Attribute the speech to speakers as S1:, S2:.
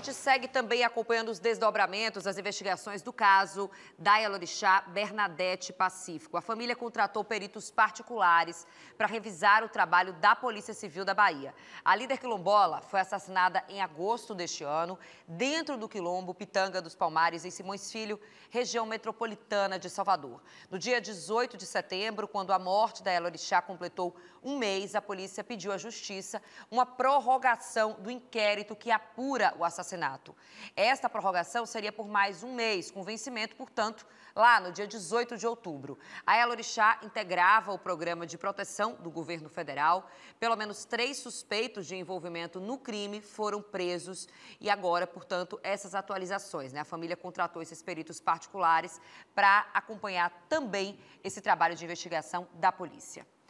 S1: gente segue também acompanhando os desdobramentos, as investigações do caso da Elorixá Bernadette Pacífico. A família contratou peritos particulares para revisar o trabalho da Polícia Civil da Bahia. A líder quilombola foi assassinada em agosto deste ano, dentro do quilombo Pitanga dos Palmares, em Simões Filho, região metropolitana de Salvador. No dia 18 de setembro, quando a morte da Elorixá completou um mês, a polícia pediu à Justiça uma prorrogação do inquérito que apura o assassinato assassinato. Esta prorrogação seria por mais um mês, com vencimento, portanto, lá no dia 18 de outubro. A El Orixá integrava o programa de proteção do governo federal. Pelo menos três suspeitos de envolvimento no crime foram presos. E agora, portanto, essas atualizações. Né? A família contratou esses peritos particulares para acompanhar também esse trabalho de investigação da polícia.